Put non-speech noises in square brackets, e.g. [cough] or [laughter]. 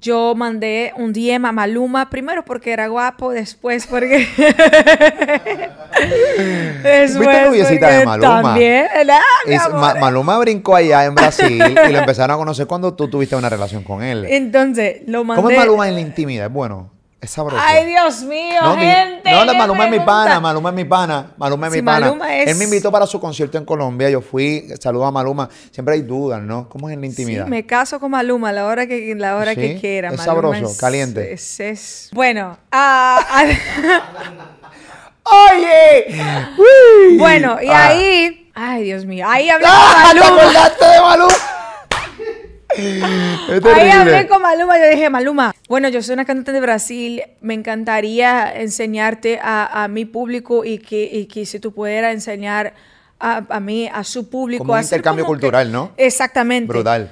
yo mandé un DM a Maluma, primero porque era guapo, después porque... [laughs] después porque de Maluma? También, ah, Maluma brincó allá en Brasil y lo empezaron a conocer cuando tú tuviste una relación con él. Entonces, lo mandé... ¿Cómo es Maluma en la intimidad? bueno? sabroso. Ay, Dios mío, gente. Mi, no, Maluma es mi pana, Maluma es mi pana, Maluma es mi pana. Él me invitó para su concierto en Colombia, yo fui, saludo a Maluma. Siempre hay dudas, ¿no? ¿Cómo es en la intimidad? Sí, me caso con Maluma la hora que, la hora que quiera. Es sabroso, caliente. Es, es... Bueno, ah, ah, [laughs] Oye. [laughs] Bueno, y ah. ahí... Ay, Dios mío. Ahí hablamos de Ahí hablé con Maluma, yo dije, Maluma, bueno, yo soy una cantante de Brasil, me encantaría enseñarte a, mi público y que, si tú pudieras enseñar a, mí, a su público. Como un intercambio cultural, ¿no? Exactamente. Brutal.